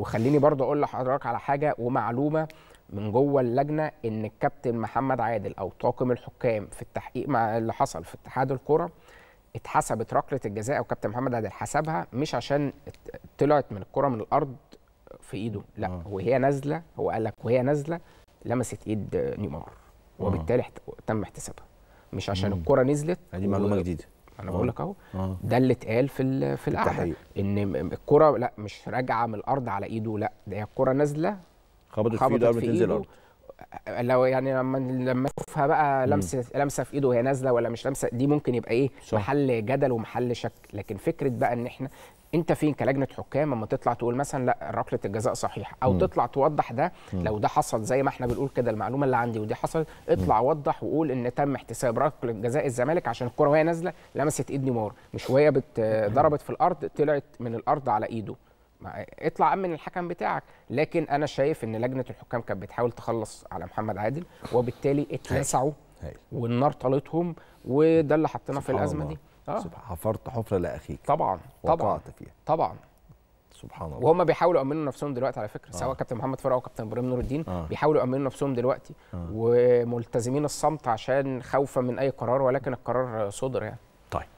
وخليني برضه اقول لحضرتك على حاجه ومعلومه من جوه اللجنه ان الكابتن محمد عادل او طاقم الحكام في التحقيق مع اللي حصل في اتحاد الكره اتحسبت ركله الجزاء او كابتن محمد عادل حسبها مش عشان طلعت من الكره من الارض في ايده لا آه. وهي نازله هو قال لك وهي نازله لمست ايد نيمار وبالتالي تم احتسابها مش عشان الكره نزلت آه، دي معلومه جديده انا آه. بقول لك اهو آه. ده اللي اتقال في في القعده ان الكره لا مش راجعه من الارض على ايده لا ده هي الكره نازله خبطت في ايده قبل ما تنزل الارض لو يعني لما لما تشوفها بقى لمسه لمسه في ايده وهي نازله ولا مش لمسه دي ممكن يبقى ايه صح. محل جدل ومحل شك لكن فكره بقى ان احنا انت فين كلجنه حكام اما تطلع تقول مثلا لا ركله الجزاء صحيحه او م. تطلع توضح ده م. لو ده حصل زي ما احنا بنقول كده المعلومه اللي عندي ودي حصلت اطلع م. وضح وقول ان تم احتساب ركله جزاء الزمالك عشان الكره وهي نازله لمست ايد نيمار مش وهي ضربت في الارض طلعت من الارض على ايده اطلع امن الحكم بتاعك لكن انا شايف ان لجنه الحكام كانت بتحاول تخلص على محمد عادل وبالتالي اتلسعوا والنار طالتهم وده اللي حطينا في الازمه الله. دي آه. حفرت حفره لاخيك طبعا طبعا فيها. طبعا سبحان الله وهم بيحاولوا يامنوا نفسهم دلوقتي على فكره آه. سواء كابتن محمد فرع او كابتن ابراهيم نور الدين آه. بيحاولوا يامنوا نفسهم دلوقتي آه. وملتزمين الصمت عشان خوفا من اي قرار ولكن القرار صدر يعني طيب